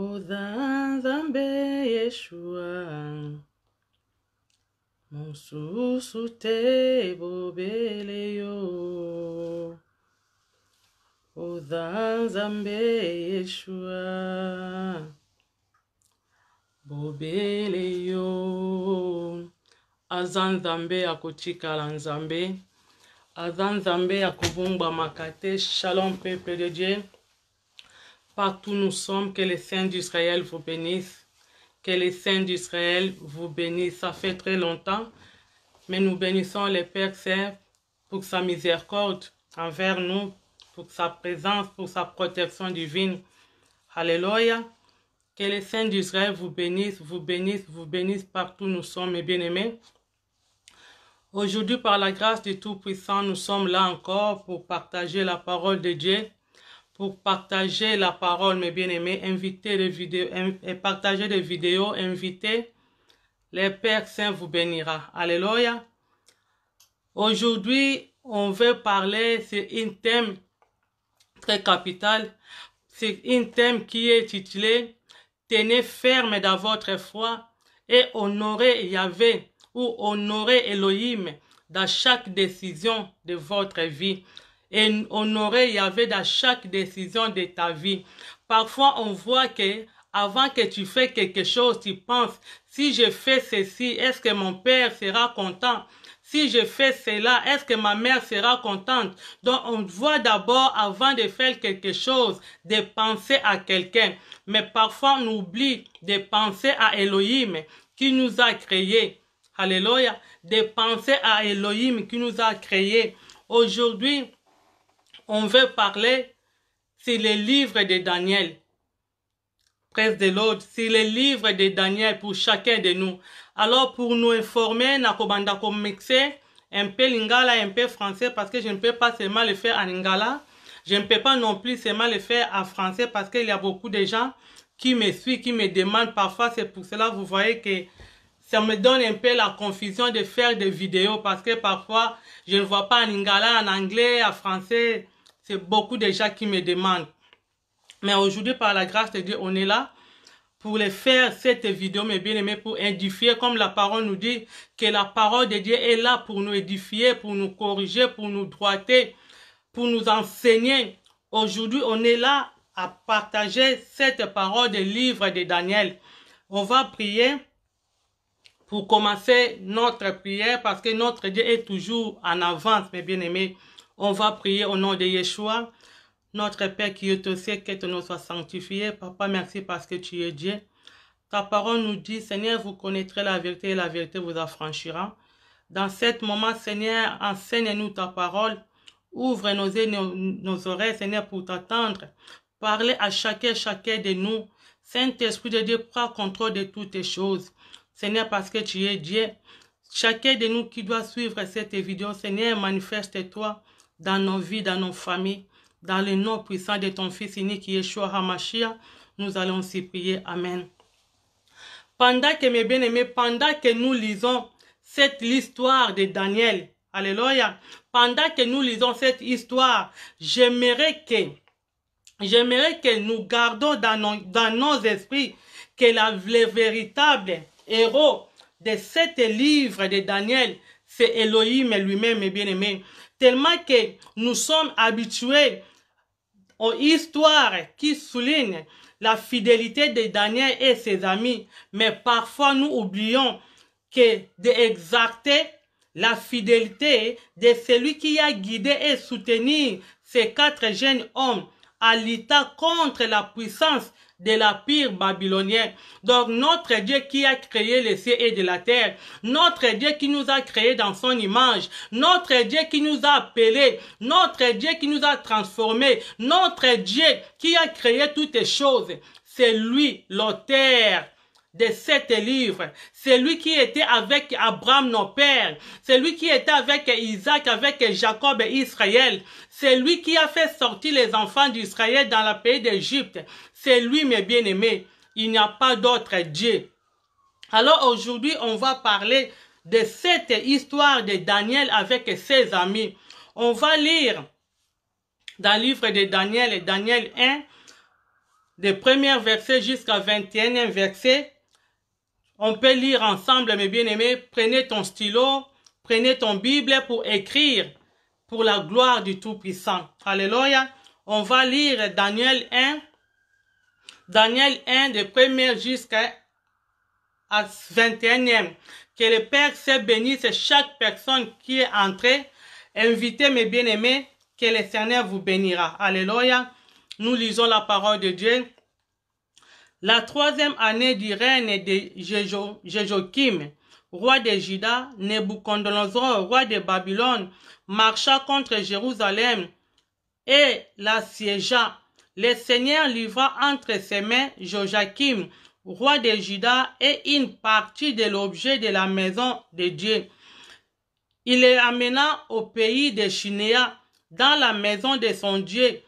oza nzambe yeshua mosusu te ebobele yo oza nzambe yeshua bobele yo aza nzambe ya kotikala nzambe aza nzambe ya kobongwamaka te shalom peuple de dieu Partout nous sommes, que les saints d'Israël vous bénissent. Que les saints d'Israël vous bénissent. Ça fait très longtemps, mais nous bénissons les Père saints pour sa miséricorde envers nous, pour sa présence, pour sa protection divine. Alléluia. Que les saints d'Israël vous bénissent, vous bénissent, vous bénissent partout nous sommes, mes bien-aimés. Aujourd'hui, par la grâce du Tout-Puissant, nous sommes là encore pour partager la parole de Dieu pour partager la parole, mes bien-aimés, invitez les vidéos, et partagez les vidéos, invitez. Les Pères Saint vous bénira. Alléluia. Aujourd'hui, on veut parler sur un thème très capital. C'est un thème qui est titulé Tenez ferme dans votre foi et honorez Yahvé ou honorez Elohim dans chaque décision de votre vie et honorer avait dans chaque décision de ta vie. Parfois, on voit que avant que tu fais quelque chose, tu penses, si je fais ceci, est-ce que mon père sera content? Si je fais cela, est-ce que ma mère sera contente? Donc, on voit d'abord, avant de faire quelque chose, de penser à quelqu'un. Mais parfois, on oublie de penser à Elohim qui nous a créés. Alléluia. De penser à Elohim qui nous a créés. Aujourd'hui, on veut parler sur le livre de Daniel. Presse de l'autre, sur le livre de Daniel pour chacun de nous. Alors, pour nous informer, Nakobanda mixer un peu lingala, un peu français, parce que je ne peux pas seulement le faire en lingala. Je ne peux pas non plus seulement le faire en français, parce qu'il y a beaucoup de gens qui me suivent, qui me demandent parfois. C'est pour cela, vous voyez que ça me donne un peu la confusion de faire des vidéos, parce que parfois, je ne vois pas en lingala, en anglais, en français beaucoup de gens qui me demandent. Mais aujourd'hui, par la grâce de Dieu, on est là pour les faire cette vidéo, mes bien-aimés, pour édifier, comme la parole nous dit, que la parole de Dieu est là pour nous édifier, pour nous corriger, pour nous droiter, pour nous enseigner. Aujourd'hui, on est là à partager cette parole des livres de Daniel. On va prier pour commencer notre prière parce que notre Dieu est toujours en avance, mes bien-aimés. On va prier au nom de Yeshua. Notre Père qui est au que ton nom soit sanctifié. Papa, merci parce que tu es Dieu. Ta parole nous dit, Seigneur, vous connaîtrez la vérité et la vérité vous affranchira. Dans cet moment, Seigneur, enseigne-nous ta parole. Ouvre nos, nos, nos oreilles, Seigneur, pour t'attendre. Parlez à chacun, chacun de nous. Saint-Esprit de Dieu, prends contrôle de toutes les choses. Seigneur, parce que tu es Dieu. Chacun de nous qui doit suivre cette vidéo, Seigneur, manifeste-toi dans nos vies, dans nos familles. Dans le nom puissant de ton Fils unique, Yeshua HaMashiach, nous allons s'y prier. Amen. Pendant que mes bien-aimés, pendant que nous lisons cette histoire de Daniel, Alléluia, pendant que nous lisons cette histoire, j'aimerais que, j'aimerais que nous gardons dans nos, esprits que la, le véritable héros de ce livre de Daniel, c'est Elohim lui-même, mes bien-aimés tellement que nous sommes habitués aux histoires qui soulignent la fidélité de Daniel et ses amis, mais parfois nous oublions que d'exacter la fidélité de celui qui a guidé et soutenu ces quatre jeunes hommes à l'État contre la puissance de la pire babylonienne. Donc notre Dieu qui a créé les cieux et de la terre, notre Dieu qui nous a créés dans son image, notre Dieu qui nous a appelés, notre Dieu qui nous a transformés, notre Dieu qui a créé toutes les choses, c'est lui l'auteur de sept livres. C'est lui qui était avec Abraham, nos pères. C'est lui qui était avec Isaac, avec Jacob et Israël. C'est lui qui a fait sortir les enfants d'Israël dans la pays d'Égypte. C'est lui, mes bien-aimés. Il n'y a pas d'autre Dieu. Alors aujourd'hui, on va parler de cette histoire de Daniel avec ses amis. On va lire dans le livre de Daniel, Daniel 1, des premiers versets jusqu'à 21 verset. On peut lire ensemble, mes bien-aimés. Prenez ton stylo, prenez ton Bible pour écrire pour la gloire du Tout-Puissant. Alléluia. On va lire Daniel 1, Daniel 1 de 1er jusqu'à 21e. Que le Père se bénisse chaque personne qui est entrée. Invitez mes bien-aimés, que le Seigneur vous bénira. Alléluia. Nous lisons la parole de Dieu la troisième année du règne de Jéjochim, roi de Juda, Nebuchadnezzar, roi de Babylone, marcha contre Jérusalem et la siégea. Le Seigneur livra entre ses mains Joachim, roi de Juda, et une partie de l'objet de la maison de Dieu. Il les amena au pays de Chinéa, dans la maison de son Dieu,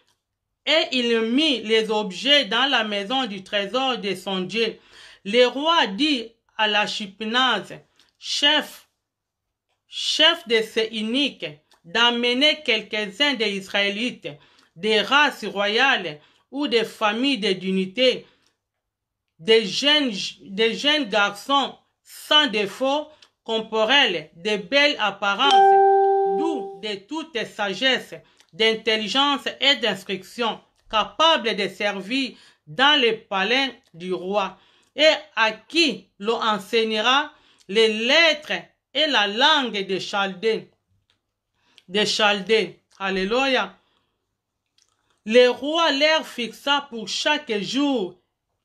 et il mit les objets dans la maison du trésor de son Dieu. Le roi dit à la Chypnase, chef, chef de ces uniques, d'amener quelques-uns des Israélites, des races royales ou des familles dignité, des jeunes, des jeunes garçons sans défaut corporel, de belles apparences, doux de toute sagesse, d'intelligence et d'instruction, capable de servir dans les palais du roi, et à qui l'on enseignera les lettres et la langue de Chaldés. Alléluia. Le roi leur fixa pour chaque jour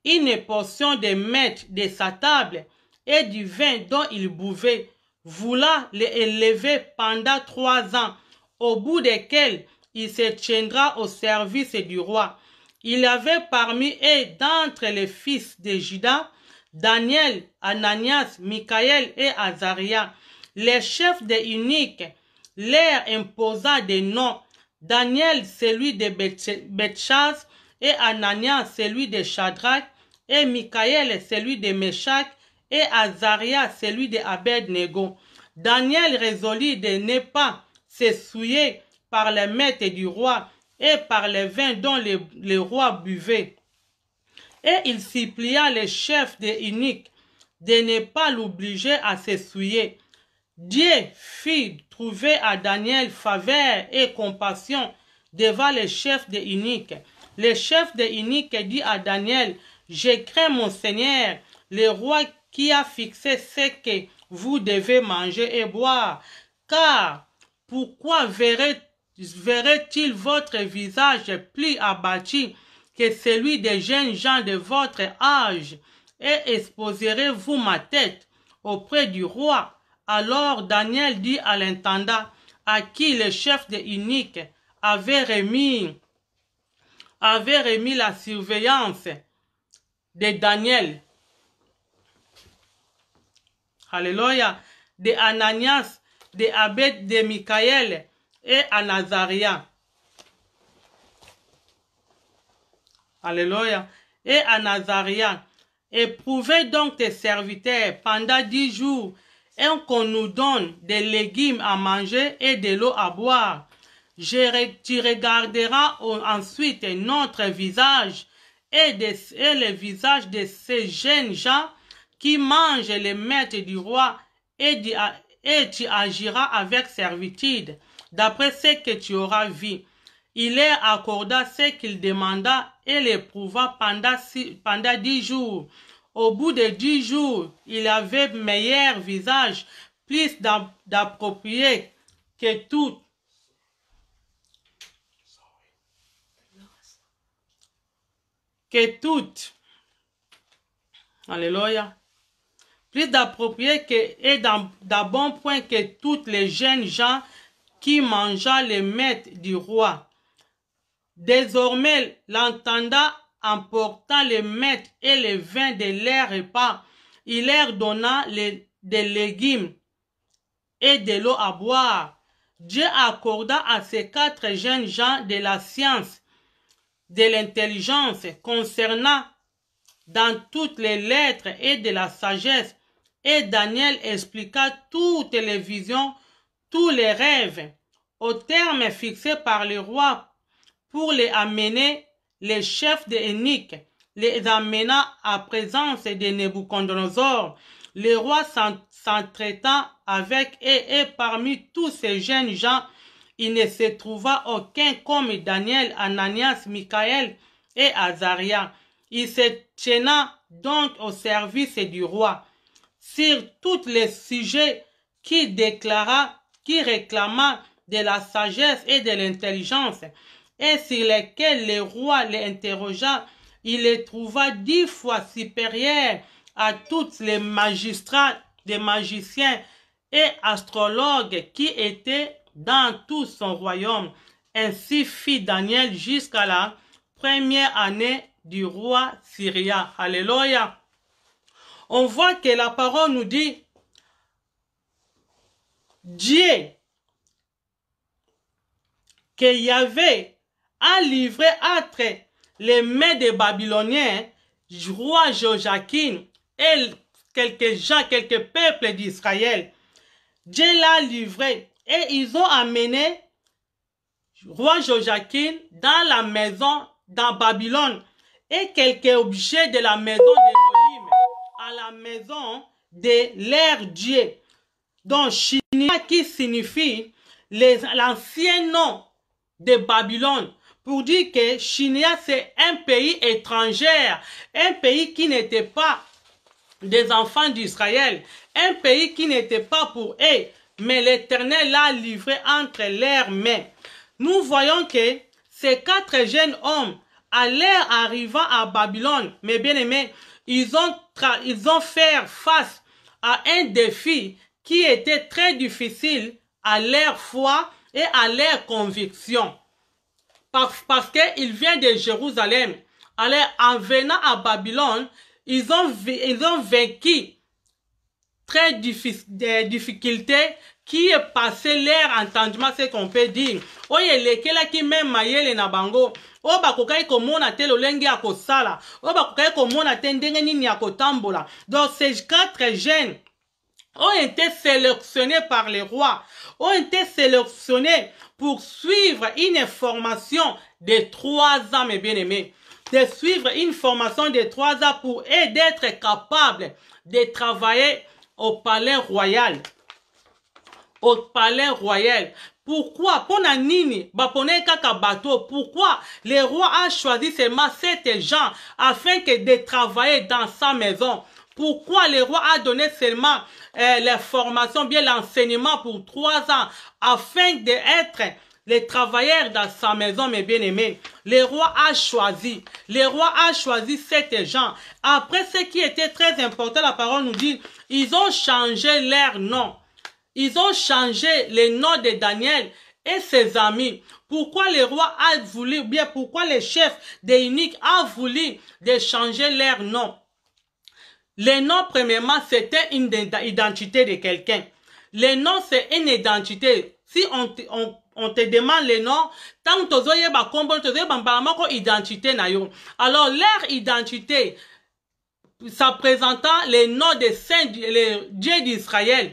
une portion de mètre de sa table et du vin dont il voula voulant élever pendant trois ans, au bout desquels il se tiendra au service du roi. Il avait parmi eux d'entre les fils de Judas, Daniel, Ananias, Michael et Azaria. Les chefs des uniques leur imposa des noms. Daniel, celui de Bethshaz, et Ananias, celui de Shadrach, et Michael, celui de Meshach, et Azaria, celui de Abednego. Daniel résolut de ne pas se souiller par les maîtres du roi et par les vins dont le roi buvait. Et il supplia les chefs des eunuques de ne pas l'obliger à s'essuyer. Dieu fit trouver à Daniel faveur et compassion devant les chefs des eunuques. Le chef des eunuques dit à Daniel, je crains mon Seigneur, le roi qui a fixé ce que vous devez manger et boire, car pourquoi verrait verrait-il votre visage plus abattu que celui des jeunes gens de votre âge, et exposerez-vous ma tête auprès du roi. Alors Daniel dit à l'intendant, à qui le chef de uniques avait remis, avait remis la surveillance de Daniel. Alléluia. De Ananias, de Abed, de Michael, et à Nazaria. Alléluia. Et à Nazaria. Éprouvez donc tes serviteurs pendant dix jours et qu'on nous donne des légumes à manger et de l'eau à boire. tu regarderas ensuite notre visage et, le visage de ces jeunes gens qui mangent les maîtres du roi et, et tu agiras avec servitude d'après ce que tu auras vu. Il leur accorda ce qu'il demanda et l'éprouva pendant, pendant dix jours. Au bout de dix jours, il avait meilleur visage, plus d'approprié que tout. Que tout. Alléluia. Plus d'approprié et d'un bon point que toutes les jeunes gens qui mangea les maîtres du roi. Désormais, l'entendant emporta les maîtres et les vins de leur repas. Il leur donna des légumes et de l'eau à boire. Dieu accorda à ces quatre jeunes gens de la science, de l'intelligence concernant dans toutes les lettres et de la sagesse. Et Daniel expliqua toutes les visions tous les rêves au terme fixé par le roi pour les amener les chefs d'Énique, les amena à présence de Nebuchadnezzar, le roi s'entraita avec et parmi tous ces jeunes gens, il ne se trouva aucun comme Daniel, Ananias, Michael et Azaria. Il se tena donc au service du roi. Sur tous les sujets qui déclara qui réclama de la sagesse et de l'intelligence, et sur lesquels le roi les interrogea, il les trouva dix fois supérieurs à tous les magistrats, des magiciens et astrologues qui étaient dans tout son royaume. Ainsi fit Daniel jusqu'à la première année du roi Syria. Alléluia. On voit que la parole nous dit Dieu que avait a livré entre les mains des Babyloniens, roi Joachim et quelques gens, quelques peuples d'Israël. Dieu l'a livré et ils ont amené roi Joachim dans la maison, dans Babylone, et quelques objets de la maison d'Élohim à la maison de leur Dieu. Donc, Shinia qui signifie l'ancien nom de Babylone pour dire que Shinia c'est un pays étranger, un pays qui n'était pas des enfants d'Israël, un pays qui n'était pas pour eux, mais l'Éternel l'a livré entre leurs mains. Nous voyons que ces quatre jeunes hommes, à l'air arrivant à Babylone, mais bien-aimés, ils ont, ils ont fait face à un défi qui était très difficile à leur foi et à leur conviction. Parce, parce qu'ils viennent de Jérusalem. Alors, en venant à Babylone, ils ont, ils ont vaincu très difficile, des difficultés qui est passé leur entendement, c'est qu'on peut dire. Oye, qui même mayele na bango. à bakokaki komona te lolenge oba kosala oyo bakokaki komona te ndenge nini ya kotambola donc ces quatre jeunes ont été sélectionnés par les rois, ont été sélectionnés pour suivre une formation de trois ans, mes bien-aimés de suivre une formation de trois ans pour être capable de travailler au palais royal. Au palais royal. Pourquoi? les nini, Pourquoi les rois ont choisi ces gens afin que de travailler dans sa maison? Pourquoi le roi a donné seulement euh, la formation, bien l'enseignement pour trois ans, afin d'être les travailleurs dans sa maison, mes bien-aimés. Le roi a choisi. Le roi a choisi ces gens. Après, ce qui était très important, la parole nous dit, ils ont changé leur nom. Ils ont changé le nom de Daniel et ses amis. Pourquoi le roi a voulu, bien pourquoi les chefs des uniques a voulu de changer leur nom les noms, premièrement, c'était une identité de quelqu'un. Les noms, c'est une identité. Si on, te demande les noms, tant tu as un tu identité une identité. Alors, leur identité, ça présentant les noms des saints, les dieux d'Israël.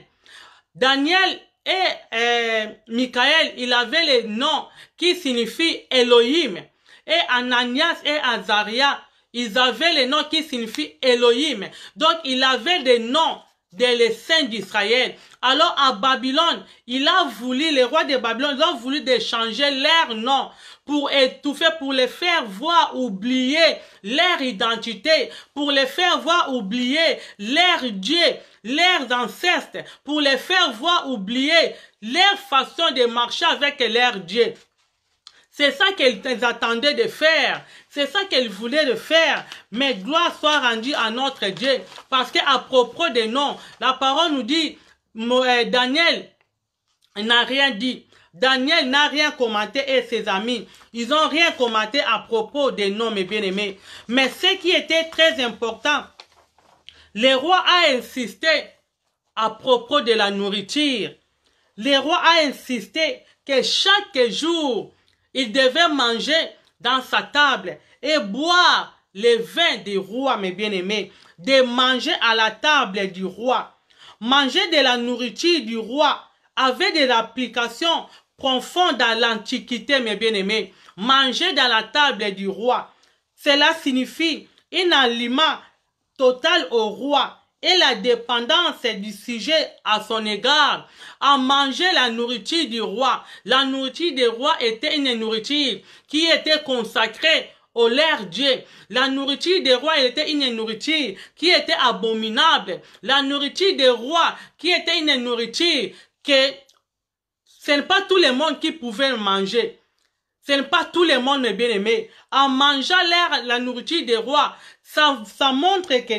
Daniel et euh, Michael, il avait les noms qui signifient Elohim. Et Ananias et Azaria, ils avaient les noms qui signifient Elohim. Donc, il avait des noms des les saints d'Israël. Alors à Babylone, il a voulu, les rois de Babylone, ils ont voulu changer leur nom pour étouffer, pour les faire voir oublier leur identité, pour les faire voir oublier leur Dieu, leurs ancêtres, pour les faire voir oublier leur façon de marcher avec leur Dieu. C'est ça qu'elle attendait de faire. C'est ça qu'elle voulait de faire. Mais gloire soit rendue à notre Dieu. Parce qu'à propos des noms, la parole nous dit, euh, Daniel n'a rien dit. Daniel n'a rien commenté et ses amis, ils n'ont rien commenté à propos des noms, mes bien-aimés. Mais ce qui était très important, le roi a insisté à propos de la nourriture. Le roi a insisté que chaque jour, il devait manger dans sa table et boire le vin du roi, mes bien-aimés. De manger à la table du roi. Manger de la nourriture du roi avait de l'application profonde dans l'Antiquité, mes bien-aimés. Manger dans la table du roi. Cela signifie un aliment total au roi et la dépendance du sujet à son égard, à manger la nourriture du roi. La nourriture des rois était une nourriture qui était consacrée au leur Dieu. La nourriture des rois était une nourriture qui était abominable. La nourriture des rois qui était une nourriture que ce n'est pas tout le monde qui pouvait manger. Ce n'est pas tout le monde, bien aimé. En mangeant la nourriture des rois, ça, ça montre que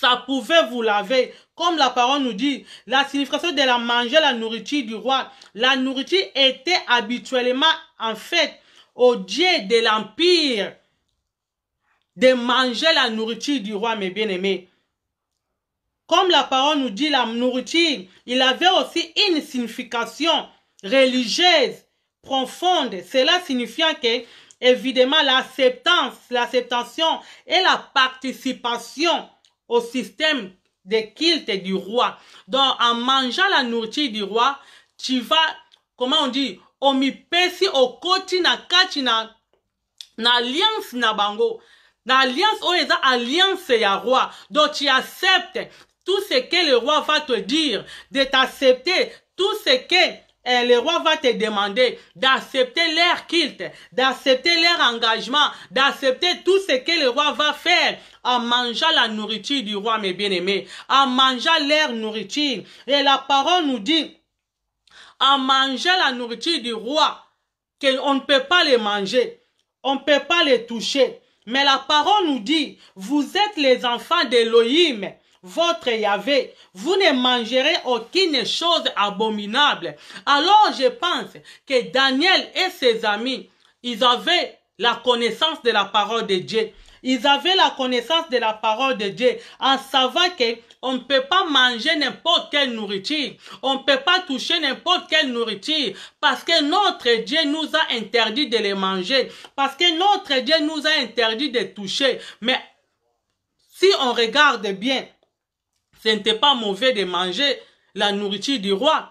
ça pouvait vous laver. Comme la parole nous dit, la signification de la manger la nourriture du roi, la nourriture était habituellement en fait au dieu de l'empire de manger la nourriture du roi, mes bien-aimés. Comme la parole nous dit, la nourriture, il avait aussi une signification religieuse profonde. Cela signifiant que, évidemment, l'acceptance, l'acceptation et la participation au système des kilt du roi. Donc, en mangeant la nourriture du roi, tu vas, comment on dit, au koti na kati na, na alliance na bango. Na alliance à alliance ya roi. Donc, tu acceptes tout ce que le roi va te dire, de t'accepter tout ce que et euh, le roi va te demander d'accepter leur culte, d'accepter leur engagement, d'accepter tout ce que le roi va faire en mangeant la nourriture du roi, mes bien-aimés, en mangeant leur nourriture. Et la parole nous dit, en mangeant la nourriture du roi, qu'on ne peut pas les manger, on ne peut pas les toucher. Mais la parole nous dit, vous êtes les enfants d'Elohim votre Yahvé. Vous ne mangerez aucune chose abominable. Alors je pense que Daniel et ses amis, ils avaient la connaissance de la parole de Dieu. Ils avaient la connaissance de la parole de Dieu en savant que on ne peut pas manger n'importe quelle nourriture. On ne peut pas toucher n'importe quelle nourriture parce que notre Dieu nous a interdit de les manger. Parce que notre Dieu nous a interdit de toucher. Mais si on regarde bien, ce n'était pas mauvais de manger la nourriture du roi.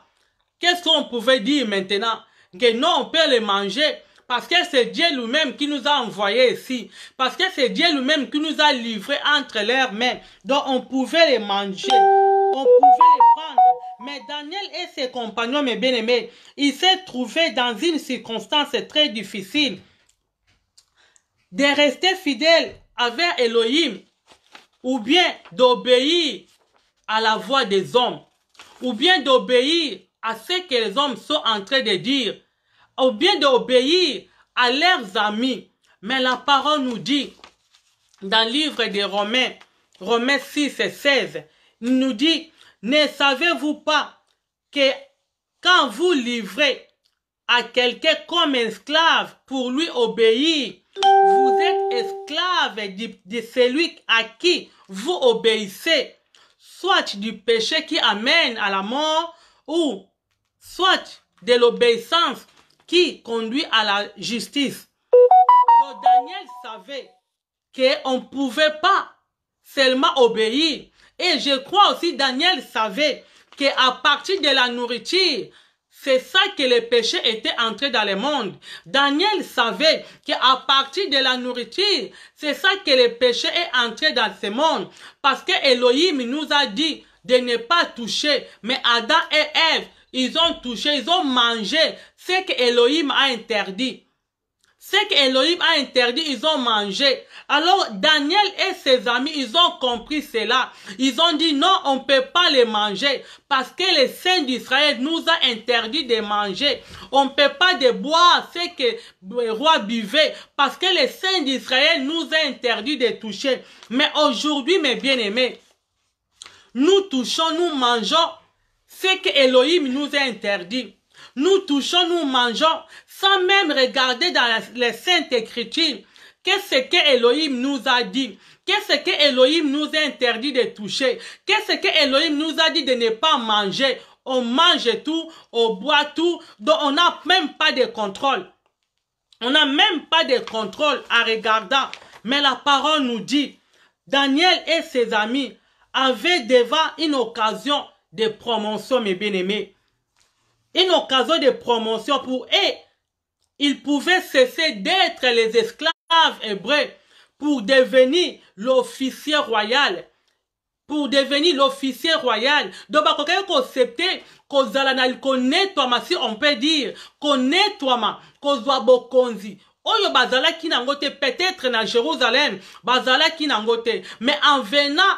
Qu'est-ce qu'on pouvait dire maintenant Que non, on peut les manger parce que c'est Dieu lui-même qui nous a envoyés ici. Parce que c'est Dieu lui-même qui nous a livrés entre leurs mains. Donc on pouvait les manger, on pouvait les prendre. Mais Daniel et ses compagnons, mes bien-aimés, ils se trouvaient dans une circonstance très difficile. De rester fidèles à Elohim ou bien d'obéir à la voix des hommes, ou bien d'obéir à ce que les hommes sont en train de dire, ou bien d'obéir à leurs amis. Mais la parole nous dit, dans le livre des Romains, Romains 6 et 16, nous dit, ne savez-vous pas que quand vous livrez à quelqu'un comme esclave pour lui obéir, vous êtes esclave de celui à qui vous obéissez, soit du péché qui amène à la mort, ou soit de l'obéissance qui conduit à la justice. Donc Daniel savait qu'on ne pouvait pas seulement obéir. Et je crois aussi Daniel savait qu'à partir de la nourriture, c'est ça que le péché était entré dans le monde. Daniel savait qu'à partir de la nourriture, c'est ça que le péché est entré dans ce monde. Parce que Elohim nous a dit de ne pas toucher. Mais Adam et Ève, ils ont touché, ils ont mangé ce que Elohim a interdit. Ce Elohim a interdit, ils ont mangé. Alors Daniel et ses amis, ils ont compris cela. Ils ont dit non, on ne peut pas les manger parce que les saints d'Israël nous a interdit de manger. On ne peut pas de boire ce que le roi buvait parce que les saints d'Israël nous a interdit de toucher. Mais aujourd'hui, mes bien-aimés, nous touchons, nous mangeons ce que Elohim nous a interdit. Nous touchons, nous mangeons, sans même regarder dans les Saintes Écritures. Qu'est-ce que Elohim nous a dit Qu'est-ce que Elohim nous a interdit de toucher Qu'est-ce que Elohim nous a dit de ne pas manger On mange tout, on boit tout, donc on n'a même pas de contrôle. On n'a même pas de contrôle en regardant. Mais la parole nous dit, Daniel et ses amis avaient devant une occasion de promotion, mes bien-aimés une occasion de promotion pour eux. Ils pouvaient cesser d'être les esclaves hébreux pour devenir l'officier royal. Pour devenir l'officier royal. Donc, Si on peut dire, connais-toi, bokonzi. oyo peut-être na jérusalem bazala ngote mais en venant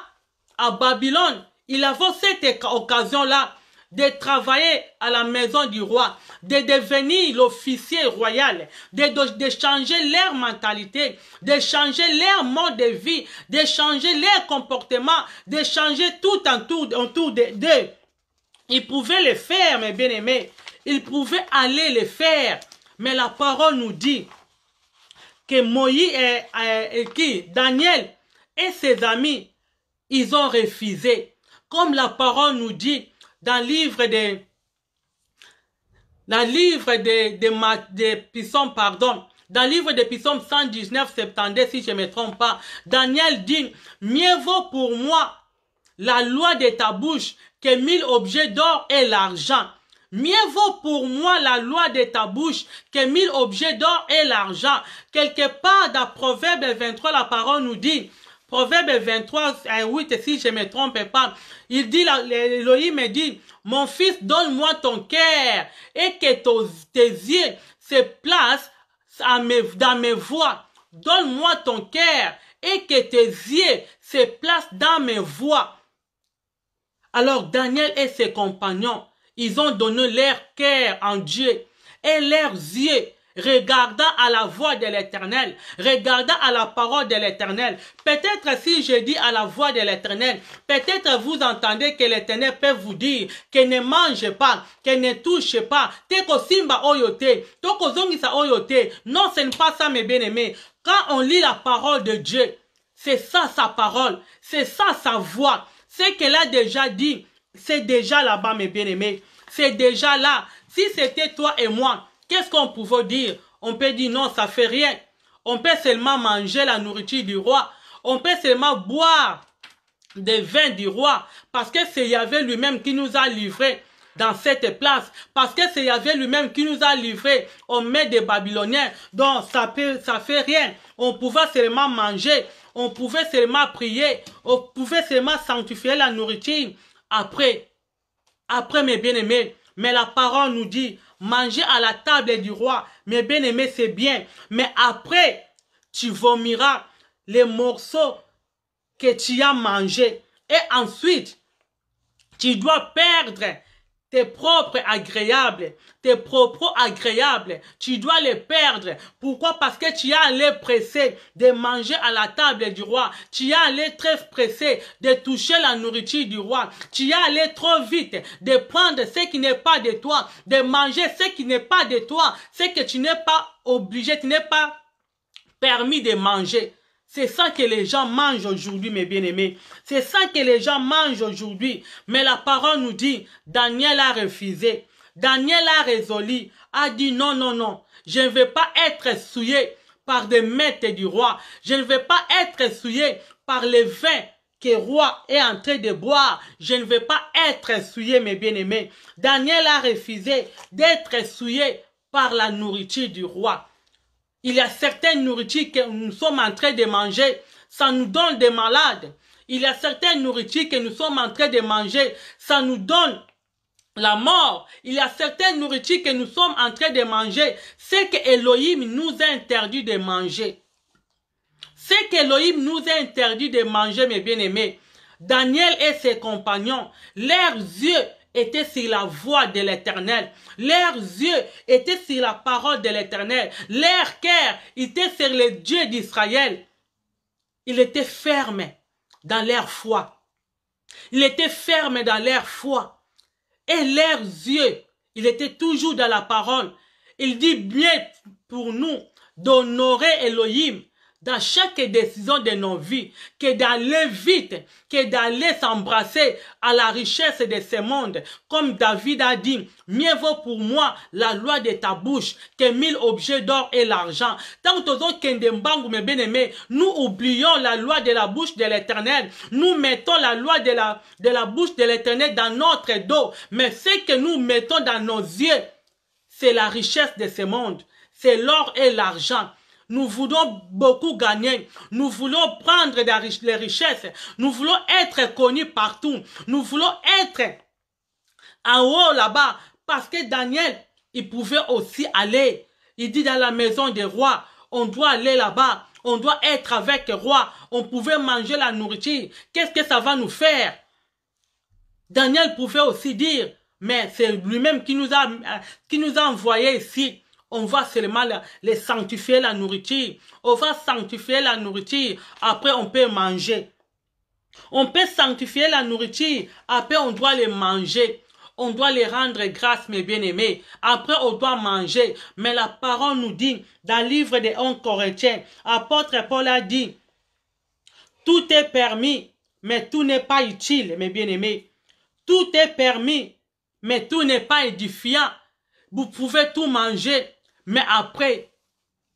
à babylone il avait cette occasion là de travailler à la maison du roi, de devenir l'officier royal, de, de, changer leur mentalité, de changer leur mode de vie, de changer leur comportement, de changer tout autour, autour d'eux. Ils pouvaient le faire, mes bien-aimés. Ils pouvaient aller le faire. Mais la parole nous dit que Moïse et qui, Daniel et ses amis, ils ont refusé. Comme la parole nous dit, dans le livre de dans livre de pardon, dans le livre de psaumes 119, 72, si je ne me trompe pas, Daniel dit, mieux vaut pour moi la loi de ta bouche que mille objets d'or et l'argent. Mieux vaut pour moi la loi de ta bouche que mille objets d'or et l'argent. Quelque part dans Proverbe 23, la parole nous dit, Proverbe 23, 8, si je ne me trompe pas, il dit, Elohim me dit, mon fils, donne-moi ton cœur et que tes yeux se placent dans mes voies. Donne-moi ton cœur et que tes yeux se placent dans mes voies. Alors Daniel et ses compagnons, ils ont donné leur cœur en Dieu et leurs yeux regardant à la voix de l'éternel, regardant à la parole de l'éternel. Peut-être si je dis à la voix de l'éternel, peut-être vous entendez que l'éternel peut vous dire que ne mange pas, que ne touche pas. Non, ce n'est pas ça mes bien-aimés. Quand on lit la parole de Dieu, c'est ça sa parole, c'est ça sa voix. Ce qu'elle a déjà dit, c'est déjà là-bas mes bien-aimés. C'est déjà là. Si c'était toi et moi, Qu'est-ce qu'on pouvait dire On peut dire non, ça fait rien. On peut seulement manger la nourriture du roi. On peut seulement boire des vins du roi. Parce que c'est Yahvé lui-même qui nous a livrés dans cette place. Parce que c'est Yahvé lui-même qui nous a livrés au mains des Babyloniens. Donc ça, ne ça fait rien. On pouvait seulement manger. On pouvait seulement prier. On pouvait seulement sanctifier la nourriture. Après, après mes bien-aimés. Mais la parole nous dit, Manger à la table du roi, Mais bien aimé, c'est bien. Mais après, tu vomiras les morceaux que tu as mangés. Et ensuite, tu dois perdre tes propres agréables, tes propres agréables, tu dois les perdre. Pourquoi Parce que tu es allé pressé de manger à la table du roi. Tu es allé très pressé de toucher la nourriture du roi. Tu es allé trop vite de prendre ce qui n'est pas de toi, de manger ce qui n'est pas de toi, ce que tu n'es pas obligé, tu n'es pas permis de manger. C'est ça que les gens mangent aujourd'hui, mes bien-aimés. C'est ça que les gens mangent aujourd'hui. Mais la parole nous dit, Daniel a refusé. Daniel a résolu, a dit non, non, non. Je ne veux pas être souillé par des maîtres du roi. Je ne veux pas être souillé par les vins que roi est en train de boire. Je ne veux pas être souillé, mes bien-aimés. Daniel a refusé d'être souillé par la nourriture du roi. Il y a certaines nourritures que nous sommes en train de manger. Ça nous donne des malades. Il y a certaines nourritures que nous sommes en train de manger. Ça nous donne la mort. Il y a certaines nourritures que nous sommes en train de manger. Ce que Elohim nous a interdit de manger. Ce qu'Elohim nous a interdit de manger, mes bien-aimés. Daniel et ses compagnons, leurs yeux étaient sur la voie de l'éternel. Leurs yeux étaient sur la parole de l'éternel. Leur cœur était sur les dieux d'Israël. Il était fermes dans leur foi. Il était fermes dans leur foi. Et leurs yeux, ils étaient toujours dans la parole. Il dit bien pour nous d'honorer Elohim dans chaque décision de nos vies, que d'aller vite, que d'aller s'embrasser à la richesse de ce monde. Comme David a dit, mieux vaut pour moi la loi de ta bouche que mille objets d'or et l'argent. Tant que mes bien-aimés, nous oublions la loi de la bouche de l'éternel. Nous mettons la loi de la, de la bouche de l'éternel dans notre dos. Mais ce que nous mettons dans nos yeux, c'est la richesse de ce monde. C'est l'or et l'argent. Nous voulons beaucoup gagner. Nous voulons prendre les richesses. Nous voulons être connus partout. Nous voulons être en haut là-bas. Parce que Daniel, il pouvait aussi aller. Il dit dans la maison des rois, on doit aller là-bas. On doit être avec les roi. On pouvait manger la nourriture. Qu'est-ce que ça va nous faire? Daniel pouvait aussi dire, mais c'est lui-même qui, nous a, qui nous a envoyé ici on va seulement les sanctifier la nourriture. On va sanctifier la nourriture. Après, on peut manger. On peut sanctifier la nourriture. Après, on doit les manger. On doit les rendre grâce, mes bien-aimés. Après, on doit manger. Mais la parole nous dit, dans le livre des 11 Corinthiens, apôtre Paul a dit, tout est permis, mais tout n'est pas utile, mes bien-aimés. Tout est permis, mais tout n'est pas édifiant. Vous pouvez tout manger, mais après,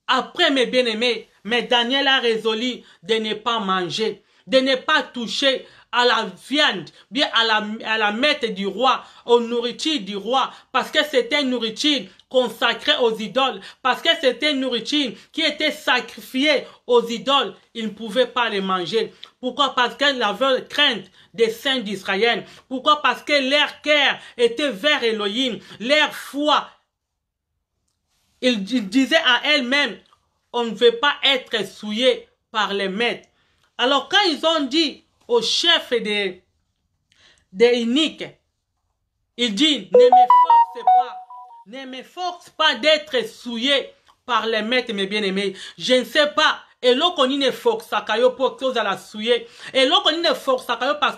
après mes bien-aimés, mais Daniel a résolu de ne pas manger, de ne pas toucher à la viande, bien à la, à du roi, aux nourritures du roi, parce que c'était une nourriture consacrée aux idoles, parce que c'était une nourriture qui était sacrifiée aux idoles, Il ne pouvaient pas les manger. Pourquoi Parce qu'elle avait crainte des saints d'Israël. Pourquoi Parce que leur cœur était vers Elohim, leur foi il, disait à elle-même, on ne veut pas être souillé par les maîtres. Alors quand ils ont dit au chef des, des Iniques, il dit, ne me pas, ne me pas d'être souillé par les maîtres, mes bien-aimés. Je ne sais pas eloko nini eforsaka yo mpo tozala Et eloko nini eforsaka yo parce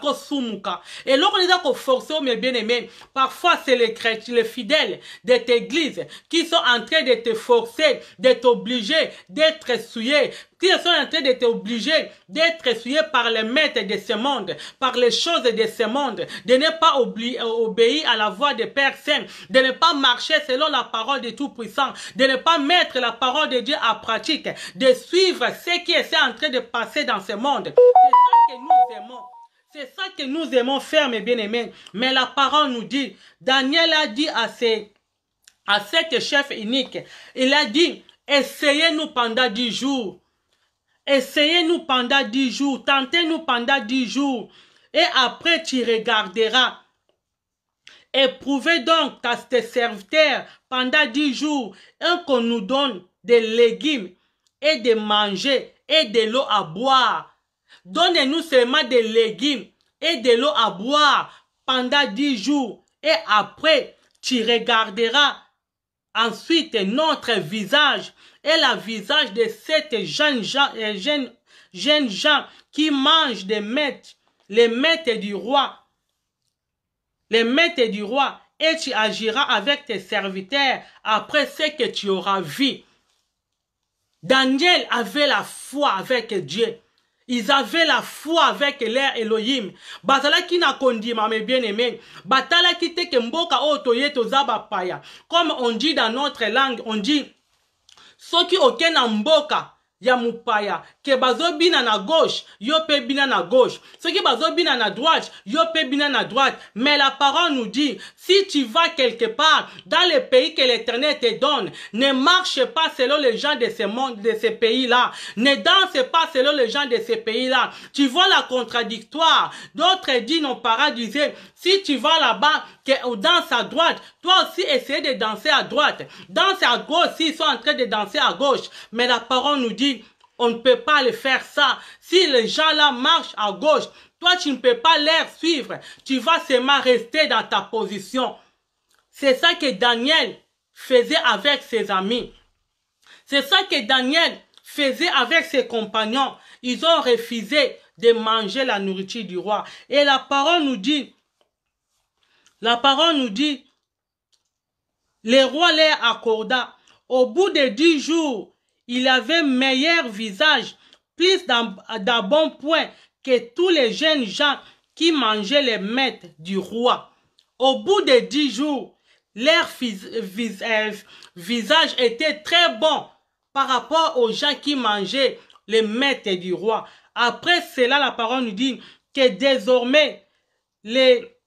et Et nini a koforce yo mes bien aimés parfois c'est les chrétiens les fidèles de t'église qui sont en train de te forcer de t'obliger d'être souillé qui sont en train d'être obligés d'être essuyés par les maîtres de ce monde, par les choses de ce monde, de ne pas euh, obéir à la voix des personnes, de ne pas marcher selon la parole de Tout-Puissant, de ne pas mettre la parole de Dieu à pratique, de suivre ce qui est en train de passer dans ce monde. C'est ça que nous aimons. C'est ça que nous aimons faire, mes bien-aimés. Mais la parole nous dit, Daniel a dit à, ses, à cet chef unique, il a dit, essayez-nous pendant dix jours Essayez-nous pendant dix jours, tentez-nous pendant dix jours, et après tu regarderas. Éprouvez donc ta, tes serviteurs pendant dix jours, un qu'on nous donne des légumes et de manger et de l'eau à boire. Donnez-nous seulement des légumes et de l'eau à boire pendant dix jours, et après tu regarderas Ensuite, notre visage est le visage de cette jeunes gens, euh, jeune, jeune gens qui mangent des maîtres, les maîtres du roi. Les maîtres du roi, et tu agiras avec tes serviteurs après ce que tu auras vu. Daniel avait la foi avec Dieu ils avaient la foi avec leur Elohim. qui na kondima, mes bien-aimés. qui te ke mboka o toye zaba paya. Comme on dit dans notre langue, on dit, qui okena mboka, ya ke na gauche yo pe bina na gauche bina na droite yo pe bina na droite mais la parole nous dit si tu vas quelque part dans les pays que l'éternel te donne ne marche pas selon les gens de ce monde de ces pays là ne danse pas selon les gens de ce pays là tu vois la contradictoire d'autres disent nos parents disaient si tu vas là-bas ou danse à droite. Toi aussi, essayer de danser à droite. Danse à gauche s'ils sont en train de danser à gauche. Mais la parole nous dit, on ne peut pas le faire ça. Si les gens là marchent à gauche, toi, tu ne peux pas les suivre. Tu vas seulement rester dans ta position. C'est ça que Daniel faisait avec ses amis. C'est ça que Daniel faisait avec ses compagnons. Ils ont refusé de manger la nourriture du roi. Et la parole nous dit, la parole nous dit, le roi les accorda. Au bout de dix jours, il avait meilleur visage, plus d'un bon point que tous les jeunes gens qui mangeaient les maîtres du roi. Au bout de dix jours, leur euh, visage était très bon par rapport aux gens qui mangeaient les maîtres du roi. Après cela, la parole nous dit que désormais, les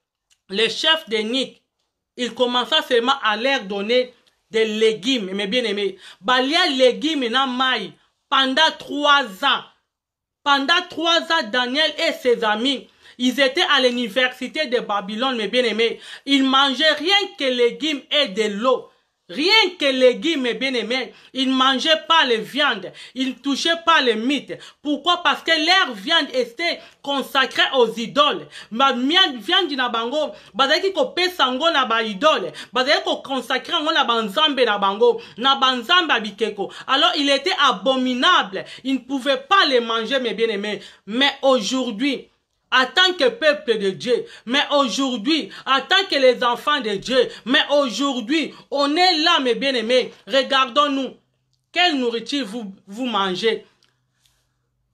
le chef de Nick, il commença seulement à leur donner des légumes, mes bien-aimés. Balia légumes n'a maille pendant trois ans. Pendant trois ans, Daniel et ses amis, ils étaient à l'université de Babylone, mes bien-aimés. Ils mangeaient rien que légumes et de l'eau. Rien que les guillemets bien-aimés, ils ne mangeaient pas les viandes, ils ne touchaient pas les mythes. Pourquoi Parce que leur viande était consacrée aux idoles. Ma viande na bango, bazaki ko pesango na ba idole, bazaki ko consacrer ngo na banzambe na bango, na banzambe bikeko. Alors il était abominable, ils ne pouvaient pas les manger mes bien-aimés. Mais aujourd'hui, en tant que peuple de Dieu, mais aujourd'hui, en tant que les enfants de Dieu, mais aujourd'hui, on est là, mes bien-aimés, regardons-nous, quelle nourriture vous, vous mangez.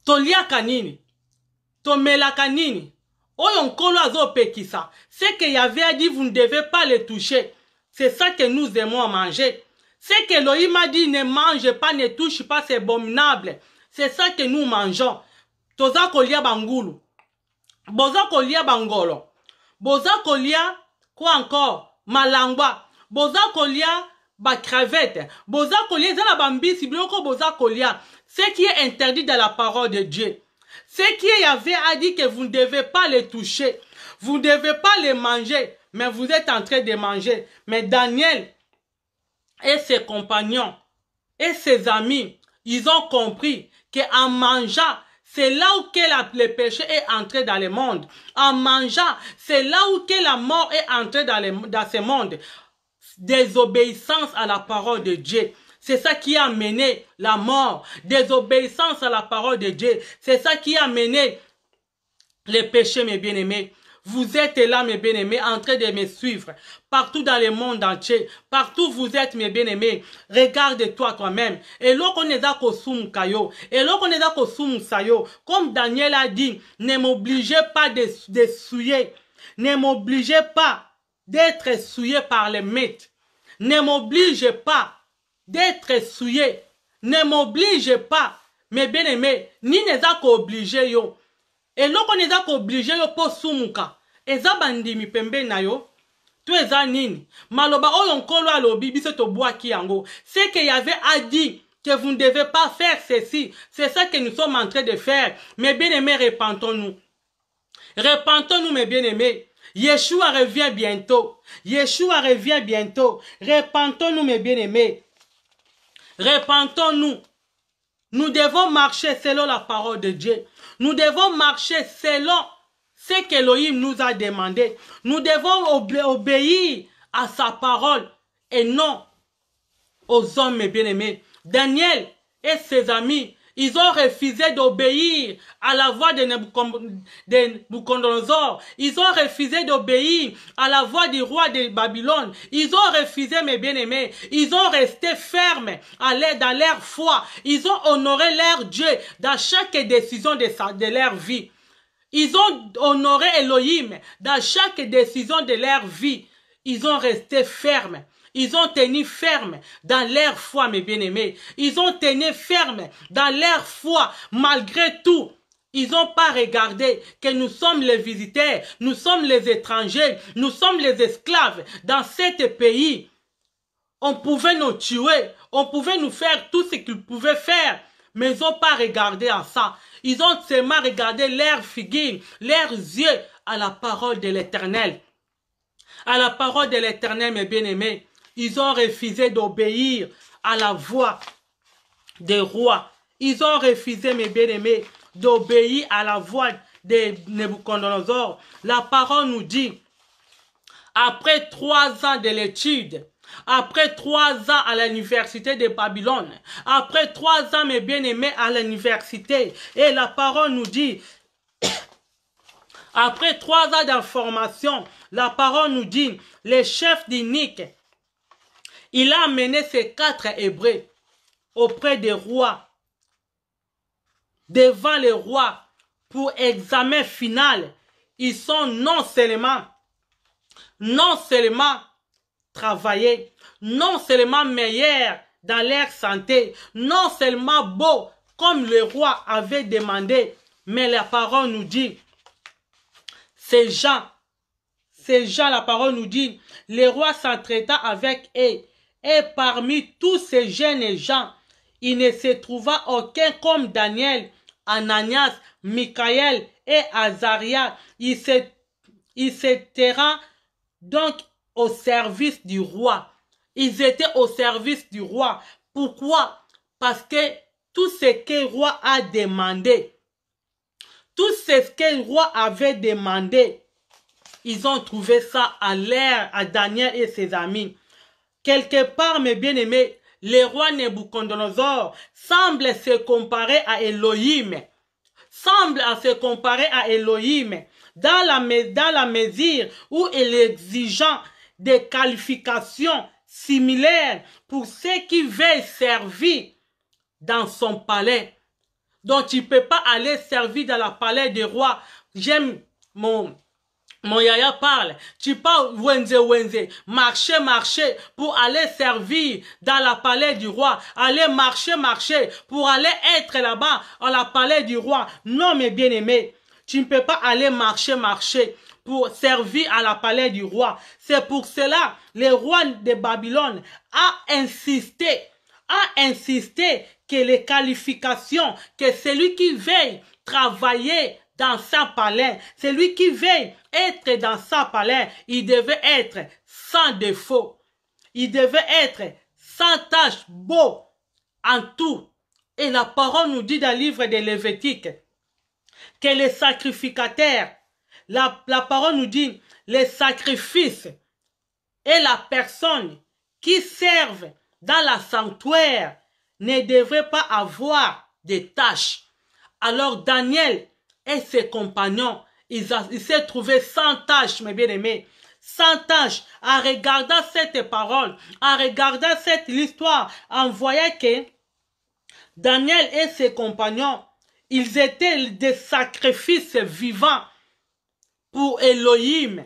tolia kanini tomela kanini oyo ça ce que Yahvé a dit vous ne devez pas le toucher c'est ça que nous aimons manger ce que elohim a dit ne mange pas ne touche pas c'est abominable c'est ça que nous mangeons toza kolia bangulu boza bangolo quoi encore malangwa boza kolia kolia ce qui est interdit dans la parole de dieu ce qui avait a dit que vous ne devez pas les toucher vous ne devez pas les manger mais vous êtes en train de manger mais daniel et ses compagnons et ses amis ils ont compris qu'en mangeant c'est là où que le péché est entré dans le monde. En mangeant, c'est là où que la mort est entrée dans, dans ce monde. Désobéissance à la parole de Dieu. C'est ça qui a mené la mort. Désobéissance à la parole de Dieu. C'est ça qui a mené le péché, mes bien-aimés. Vous êtes là, mes bien-aimés, en train de me suivre. Partout dans le monde entier. Partout vous êtes, mes bien-aimés. Regarde-toi toi-même. Et Et Comme Daniel a dit, ne m'obligez pas de, souiller. Ne m'obligez pas d'être souillé par les maîtres. Ne m'obligez pas d'être souillé. Ne m'obligez pas, mes bien-aimés, ni ne obligé yo. Et l'on n'est pas obligé de pour eza bandimi pembe na yo Tu nini maloba que yave a dit que vous ne devez pas faire ceci c'est ça que nous sommes en train de faire mes bien-aimés repentons-nous repentons-nous mes bien-aimés Yeshua revient bientôt. Yeshua revient bientôt. Repentons-nous, mes bien-aimés. Repentons-nous. Nous devons marcher selon la parole de Dieu. Nous devons marcher selon ce qu'Elohim nous a demandé. Nous devons obéir à sa parole et non aux hommes, mes bien-aimés. Daniel et ses amis, ils ont refusé d'obéir à la voix de Nebuchadnezzar. Ils ont refusé d'obéir à la voix du roi de Babylone. Ils ont refusé, mes bien-aimés. Ils ont resté fermes à l'aide à leur foi. Ils ont honoré leur Dieu dans chaque décision de leur vie. Ils ont honoré Elohim dans chaque décision de leur vie. Ils ont resté fermes. Ils ont tenu ferme dans leur foi, mes bien-aimés. Ils ont tenu ferme dans leur foi, malgré tout. Ils n'ont pas regardé que nous sommes les visiteurs, nous sommes les étrangers, nous sommes les esclaves dans cet pays. On pouvait nous tuer, on pouvait nous faire tout ce qu'ils pouvaient faire, mais ils n'ont pas regardé à ça. Ils ont seulement regardé leurs figures, leurs yeux à la parole de l'Éternel. À la parole de l'Éternel, mes bien-aimés, ils ont refusé d'obéir à la voix des rois. Ils ont refusé, mes bien-aimés, d'obéir à la voix des Nebuchadnezzar. La parole nous dit, après trois ans de l'étude, après trois ans à l'université de Babylone, après trois ans, mes bien-aimés, à l'université, et la parole nous dit, après trois ans d'information, la parole nous dit, le chef d'Inique, il a amené ces quatre Hébreux auprès des rois, devant les rois, pour examen final. Ils sont non seulement, non seulement travaillés, non seulement meilleur dans leur santé, non seulement beau, comme le roi avait demandé, mais la parole nous dit, ces gens, ces gens, la parole nous dit, le roi s'entraîta avec eux, et parmi tous ces jeunes gens, il ne se trouva aucun comme Daniel, Ananias, Michael et Azaria. Il se, il donc au service du roi. Ils étaient au service du roi. Pourquoi Parce que tout ce que le roi a demandé, tout ce que le roi avait demandé, ils ont trouvé ça à l'air à Daniel et ses amis. Quelque part, mes bien-aimés, le roi Nebuchadnezzar semble se comparer à Elohim. Semble à se comparer à Elohim dans la, la mesure où il est exigeant des qualifications similaire pour ceux qui veulent servir dans son palais. Donc, tu ne peux pas aller servir dans la palais du roi. J'aime mon, mon yaya parle. Tu parles Wenze Wenze. Marcher, marcher pour aller servir dans la palais du roi. Aller marcher, marcher pour aller être là-bas dans la palais du roi. Non, mes bien-aimés, tu ne peux pas aller marcher, marcher pour servir à la palais du roi. C'est pour cela le roi de Babylone a insisté, a insisté que les qualifications, que celui qui veille travailler dans sa palais, celui qui veille être dans sa palais, il devait être sans défaut. Il devait être sans tâche. beau en tout. Et la parole nous dit dans le livre de Lévétique que les sacrificataires la, parole nous dit, les sacrifices et la personne qui servent dans la sanctuaire ne devraient pas avoir de tâches. Alors Daniel et ses compagnons, ils, se s'est sans tâches, mes bien-aimés, sans tâches. en regardant cette parole, en regardant cette histoire, en voyait que Daniel et ses compagnons, ils étaient des sacrifices vivants pour Elohim,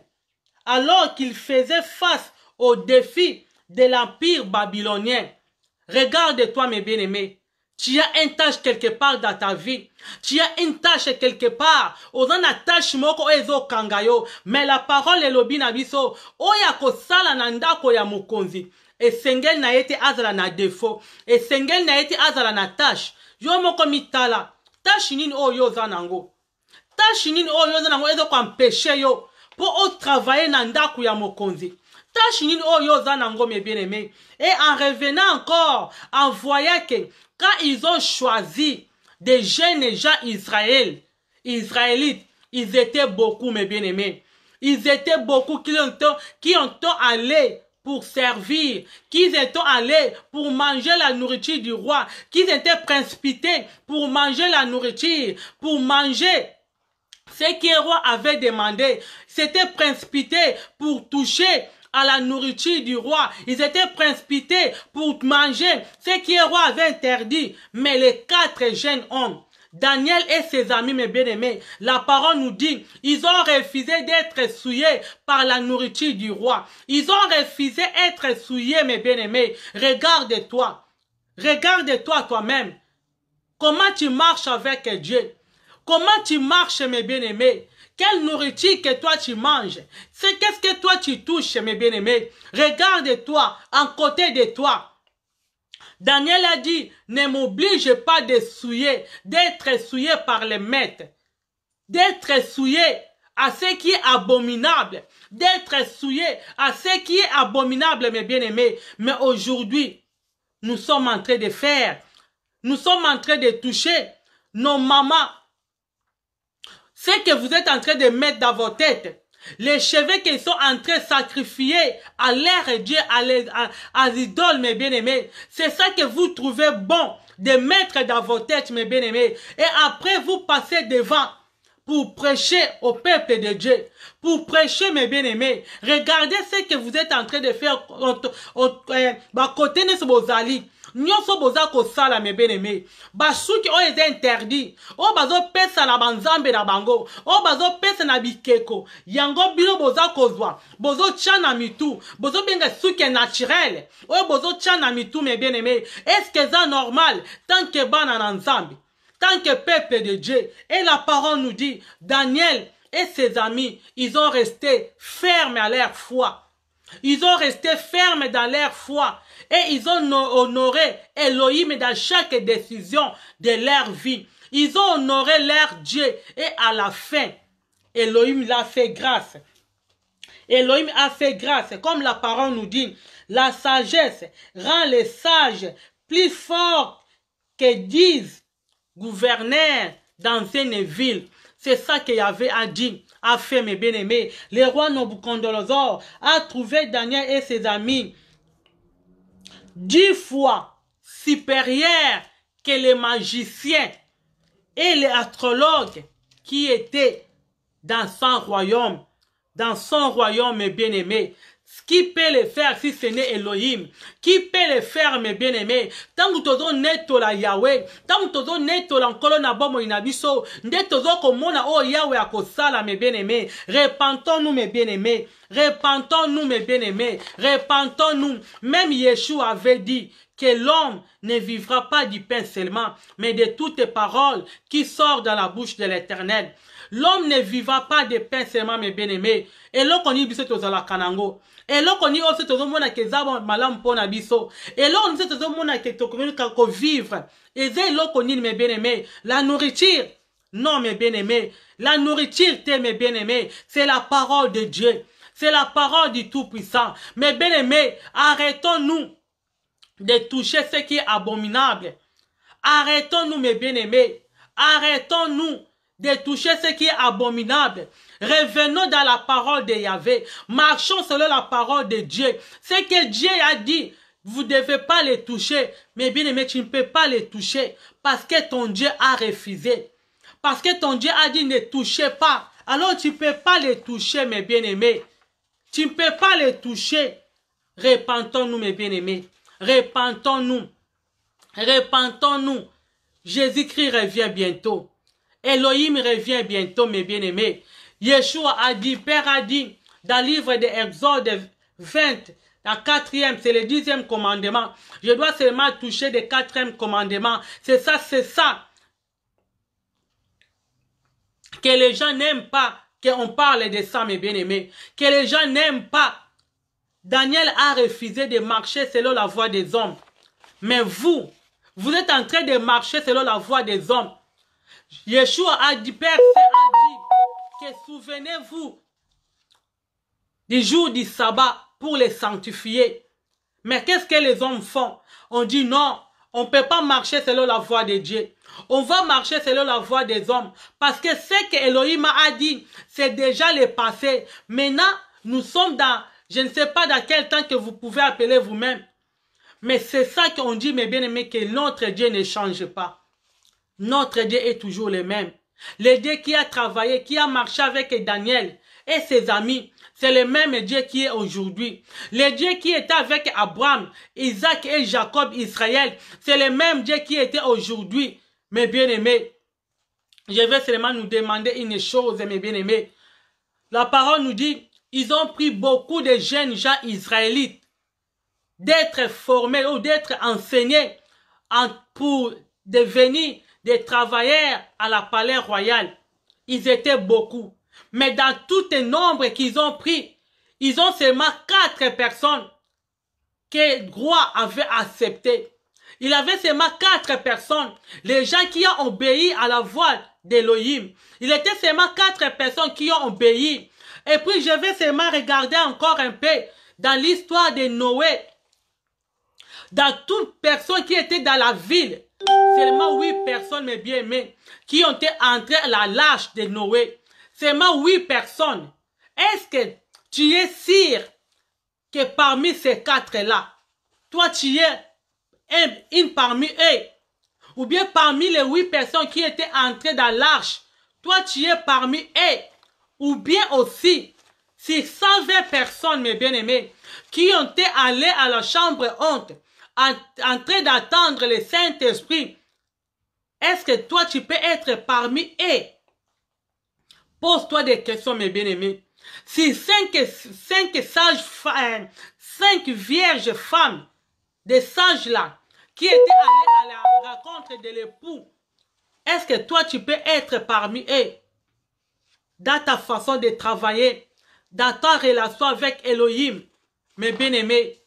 alors qu'il faisait face au défi de l'empire babylonien. Regarde-toi, mes bien-aimés. Tu as une tâche quelque part dans ta vie. Tu as une tâche quelque part. Oza tâche moko ezo kangayo. Mais la parole elobi na biso. Oya sala nanda ko ya mokonzi. esengeli na été azala na defo Esengel na été azala na tâche. yo moko mitala tâche, nini o yo Oh, yo oh, bien et en revenant encore en voyant que quand ils ont choisi des jeunes gens Israël israélites ils étaient beaucoup mes bien-aimés ils étaient beaucoup qui ont qui ont allé pour servir, qu'ils étaient allés pour manger la nourriture du roi, qu'ils étaient précipités pour manger la nourriture, pour manger ce que roi avait demandé, c'était principité pour toucher à la nourriture du roi. Ils étaient principités pour manger ce que roi avait interdit. Mais les quatre jeunes hommes, Daniel et ses amis, mes bien-aimés, la parole nous dit, ils ont refusé d'être souillés par la nourriture du roi. Ils ont refusé d'être souillés, mes bien-aimés. Regarde-toi. Regarde-toi toi-même. Comment tu marches avec Dieu. Comment tu marches, mes bien-aimés Quelle nourriture que toi tu manges C'est qu'est-ce que toi tu touches, mes bien-aimés Regarde-toi, en côté de toi. Daniel a dit, ne m'oblige pas de souiller, d'être souillé par les maîtres, d'être souillé à ce qui est abominable, d'être souillé à ce qui est abominable, mes bien-aimés. Mais aujourd'hui, nous sommes en train de faire, nous sommes en train de toucher nos mamans, ce que vous êtes en train de mettre dans vos têtes, les cheveux qui sont en train de sacrifier à l'air Dieu, à, l'idole, à, mes bien-aimés, c'est ça que vous trouvez bon de mettre dans vos têtes, mes bien-aimés. Et après, vous passez devant pour prêcher au peuple de Dieu, pour prêcher mes bien-aimés. Regardez ce que vous êtes en train de faire euh, côté de Bozali. nyonso boza kosala me bien-aimé basuki oyo oh, eza interdit oyo oh, bazopesa na banzambe na bango oyo oh, bazopesa na bikeko yango bino boza kozwa bozotya na mitu bozobenga suki naturele oyo bozotya na mitu me bien-aimé estce eza normal tanke bana na nzambe tant que peuple de Dieu. Et la parole nous dit, Daniel et ses amis, ils ont resté fermes à leur foi. Ils ont resté fermes dans leur foi et ils ont honoré Elohim dans chaque décision de leur vie. Ils ont honoré leur Dieu et à la fin, Elohim l'a fait grâce. Elohim a fait grâce, comme la parole nous dit, la sagesse rend les sages plus forts que disent Gouverneur dans une ville. C'est ça que avait a dit, a fait mes bien-aimés. Le roi Nobukondolozo a trouvé Daniel et ses amis dix fois supérieurs que les magiciens et les astrologues qui étaient dans son royaume. Dans son royaume, mes bien-aimés. Qui peut le faire si ce n'est Elohim? Qui peut le faire, mes bien-aimés? Tant que tozo la Yahweh, tant que tozo netola colonne à bomo inabiso, nde nous komona o Yahweh akosala, mes bien-aimés. Repentons-nous, mes bien-aimés. Repentons-nous, mes bien-aimés. Repentons-nous. Même Yeshua avait dit que l'homme ne vivra pas du pain seulement, mais de toutes les paroles qui sortent dans la bouche de l'Éternel. L'homme ne vivra pas de pain seulement, mes bien-aimés. Et l'on connaît, c'est aux kanango eloko nini oyo se tozomona keza eza malamu mpona biso eloko nini se tozomona ke vivre Et eza eloko nini mes bien aimés la nourriture non mes bien aimés la nourriture te mes bien aimés c'est la parole de dieu c'est la parole du tout puissant mes bien aimés arrêtons nous de toucher ce qui est abominable arrêtons nous mes bien aimés arrêtons nous de toucher ce qui est abominable Revenons dans la parole de Yahvé. Marchons selon la parole de Dieu. Ce que Dieu a dit, vous ne devez pas les toucher. Mais bien aimé, tu ne peux pas les toucher parce que ton Dieu a refusé. Parce que ton Dieu a dit ne touchez pas. Alors tu ne peux pas les toucher, mes bien-aimés. Tu ne peux pas les toucher. Répentons-nous, mes bien-aimés. Répentons-nous. Répentons-nous. Jésus-Christ revient bientôt. Elohim revient bientôt, mes bien-aimés. Yeshua a dit, Père a dit, dans le livre de Exode 20, la quatrième, c'est le dixième commandement. Je dois seulement toucher le quatrième commandement. C'est ça, c'est ça que les gens n'aiment pas qu'on parle de ça, mes bien-aimés. Que les gens n'aiment pas. Daniel a refusé de marcher selon la voie des hommes. Mais vous, vous êtes en train de marcher selon la voie des hommes. Yeshua a dit, Père a dit, souvenez-vous du jour du sabbat pour les sanctifier. Mais qu'est-ce que les hommes font On dit non, on ne peut pas marcher selon la voie de Dieu. On va marcher selon la voie des hommes. Parce que ce que Elohim a dit, c'est déjà le passé. Maintenant, nous sommes dans, je ne sais pas dans quel temps que vous pouvez appeler vous-même. Mais c'est ça qu'on dit, mes bien-aimés, que notre Dieu ne change pas. Notre Dieu est toujours le même. Le Dieu qui a travaillé, qui a marché avec Daniel et ses amis, c'est le même Dieu qui est aujourd'hui. Le Dieu qui était avec Abraham, Isaac et Jacob, Israël, c'est le même Dieu qui était aujourd'hui. Mes bien-aimés, je vais seulement nous demander une chose, mes bien-aimés. La parole nous dit, ils ont pris beaucoup de jeunes gens israélites d'être formés ou d'être enseignés pour devenir des travailleurs à la palais royale. Ils étaient beaucoup. Mais dans tout le nombre qu'ils ont pris, ils ont seulement quatre personnes que roi avait accepté. Il avait seulement quatre personnes, les gens qui ont obéi à la voix d'Elohim. Il était seulement quatre personnes qui ont obéi. Et puis je vais seulement regarder encore un peu dans l'histoire de Noé. Dans toute personne qui était dans la ville, Seulement huit personnes, mes bien-aimés, qui ont été entrées à la lâche de Noé. Seulement huit personnes. Est-ce que tu es sûr que parmi ces quatre-là, toi tu es une parmi eux? Ou bien parmi les huit personnes qui étaient entrées dans l'arche, toi tu es parmi eux? Ou bien aussi, si 120 personnes, mes bien-aimés, qui ont été allées à la chambre honte, en, train d'attendre le Saint-Esprit, est-ce que toi, tu peux être parmi eux? Pose-toi des questions, mes bien-aimés. Si cinq, cinq sages, euh, cinq vierges femmes, des sages là, qui étaient allées à la rencontre de l'époux, est-ce que toi, tu peux être parmi eux? Dans ta façon de travailler, dans ta relation avec Elohim, mes bien-aimés,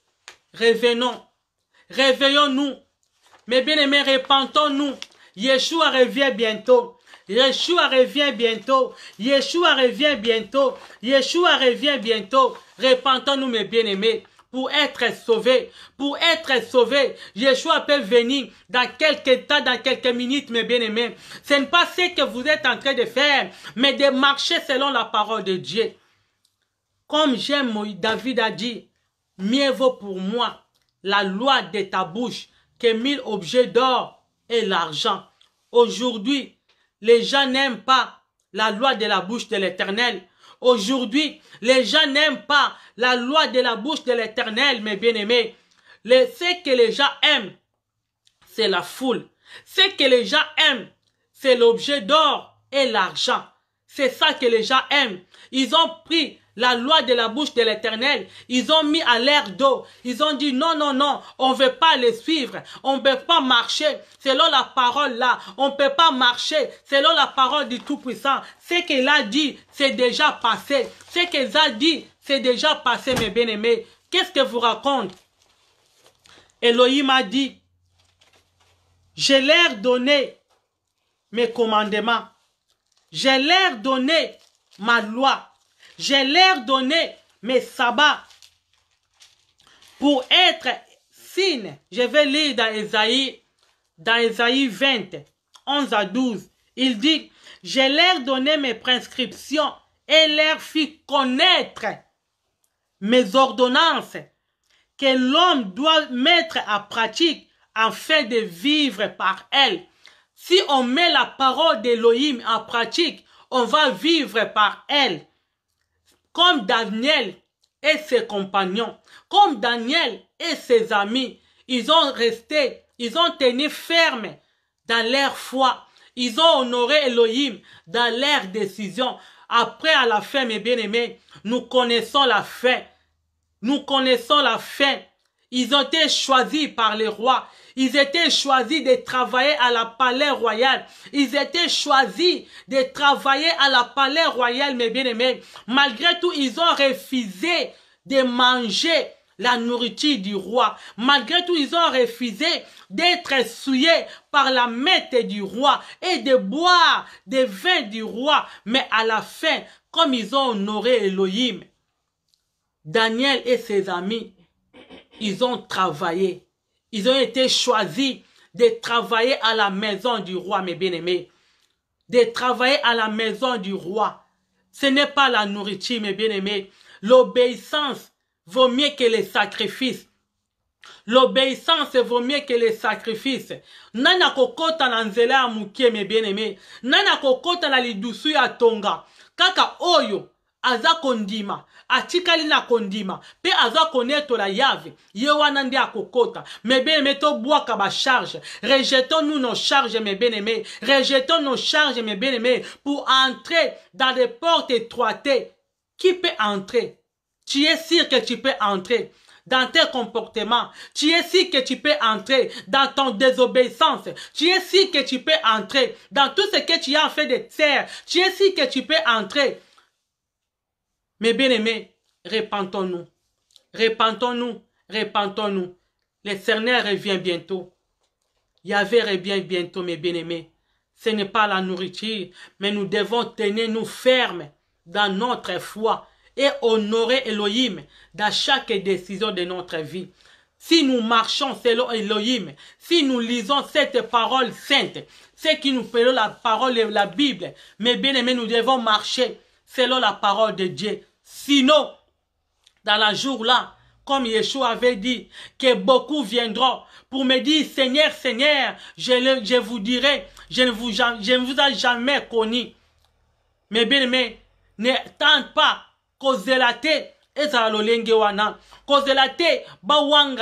revenons Réveillons-nous. Mes bien-aimés, repentons-nous. Yeshua revient bientôt. Yeshua revient bientôt. Yeshua revient bientôt. Yeshua revient bientôt. Repentons-nous, mes bien-aimés pour être sauvés. Pour être sauvés, Yeshua peut venir dans quelques temps, dans quelques minutes, mes bien-aimés. Ce n'est pas ce que vous êtes en train de faire, mais de marcher selon la parole de Dieu. Comme j'aime, David a dit, mieux vaut pour moi la loi de ta bouche que mille objets d'or et l'argent. Aujourd'hui, les gens n'aiment pas la loi de la bouche de l'Éternel. Aujourd'hui, les gens n'aiment pas la loi de la bouche de l'Éternel, mes bien-aimés. Ce que les gens aiment, c'est la foule. Ce que les gens aiment, c'est l'objet d'or et l'argent. C'est ça que les gens aiment. Ils ont pris la loi de la bouche de l'éternel. Ils ont mis à l'air d'eau. Ils ont dit non, non, non, on ne veut pas les suivre. On ne peut pas marcher selon la parole là. On ne peut pas marcher selon la parole du Tout-Puissant. Ce qu'il a dit, c'est déjà passé. Ce qu'il a dit, c'est déjà passé, mes bien-aimés. Qu'est-ce que vous raconte Elohim a dit, j'ai l'air donné mes commandements. J'ai l'air donné ma loi. J'ai leur donné mes sabbats pour être signe. Je vais lire dans Esaïe, dans 20, 11 à 12. Il dit, j'ai leur donné mes prescriptions et leur fit connaître mes ordonnances que l'homme doit mettre à pratique afin de vivre par elles. Si on met la parole d'Elohim en pratique, on va vivre par elle comme Daniel et ses compagnons, comme Daniel et ses amis. Ils ont resté, ils ont tenu ferme dans leur foi. Ils ont honoré Elohim dans leur décision. Après, à la fin, mes bien-aimés, nous connaissons la fin. Nous connaissons la fin. Ils ont été choisis par les rois. Ils étaient choisis de travailler à la palais royale. Ils étaient choisis de travailler à la palais royale. mes bien-aimés. Malgré tout, ils ont refusé de manger la nourriture du roi. Malgré tout, ils ont refusé d'être souillés par la maître du roi et de boire des vins du roi. Mais à la fin, comme ils ont honoré Elohim, Daniel et ses amis, ils ont travaillé. Ils ont été choisis de travailler à la maison du roi, mes bien-aimés. De travailler à la maison du roi. Ce n'est pas la nourriture, mes bien-aimés. L'obéissance vaut mieux que les sacrifices. L'obéissance vaut mieux que les sacrifices. Nana kokota na nzela mes bien-aimés. Nana kokota tonga. Kaka oyo aza atikali kondima pe aza la yave ye wana akokota ka ba charge rejetons nous nos charges mes bien-aimés rejetons nos charges mes bien-aimés pour entrer dans des portes étroites qui peut entrer tu es sûr que tu peux entrer dans tes comportements. Tu es sûr que tu peux entrer dans ton désobéissance. Tu es sûr que tu peux entrer dans tout ce que tu as fait de terre. Tu es sûr que tu peux entrer mes bien-aimés, repentons nous Répentons-nous. Répentons-nous. Le L'éternel revient bientôt. Yahvé revient bientôt, mes bien-aimés. Ce n'est pas la nourriture, mais nous devons tenir nous fermes dans notre foi et honorer Elohim dans chaque décision de notre vie. Si nous marchons selon Elohim, si nous lisons cette parole sainte, ce qui nous fait la parole de la Bible, mes bien-aimés, nous devons marcher selon la parole de Dieu. Sinon, dans la jour-là, comme Yeshua avait dit, que beaucoup viendront pour me dire, Seigneur, Seigneur, je, je vous dirai, je ne vous, je ai jamais connu. Mais bien aimés, ne tente pas kozela te ezala lolenge wana la te ba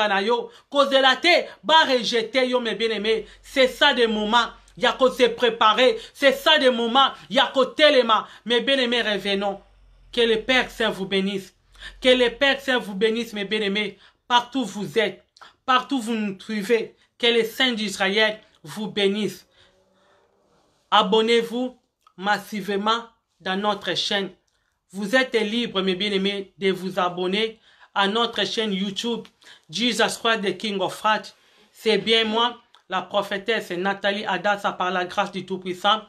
na yo tête, te barejete yo mes bien aimés c'est ça des moments yako se préparer. C'est ça des moments, yako telema. Mes bien-aimés, revenons. Que le Père Saint vous bénisse. Que le Père Saint vous bénisse, mes bien-aimés. Partout où vous êtes, partout où vous nous trouvez, que les saints d'Israël vous bénisse. Abonnez-vous massivement dans notre chaîne. Vous êtes libre, mes bien-aimés, de vous abonner à notre chaîne YouTube Jesus Christ, the King of Hearts. C'est bien moi, la prophétesse Nathalie Adassa par la grâce du Tout-Puissant.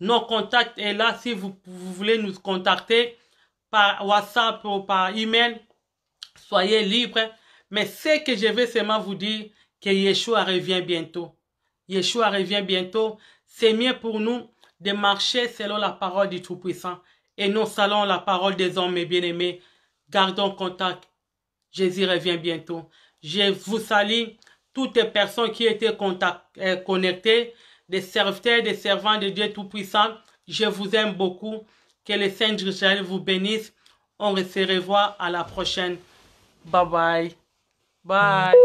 Nos contacts est là si vous, voulez nous contacter par WhatsApp ou par email. Soyez libre. Mais ce que je veux seulement vous dire, que Yeshua revient bientôt. Yeshua revient bientôt. C'est mieux pour nous de marcher selon la parole du Tout-Puissant et non selon la parole des hommes, et bien-aimés. Gardons contact. Jésus revient bientôt. Je vous salue toutes les personnes qui étaient euh, connectées, des serviteurs, des servants de Dieu Tout-Puissant, je vous aime beaucoup. Que le saint d'Israël vous bénisse. On se revoit à la prochaine. Bye bye. Bye.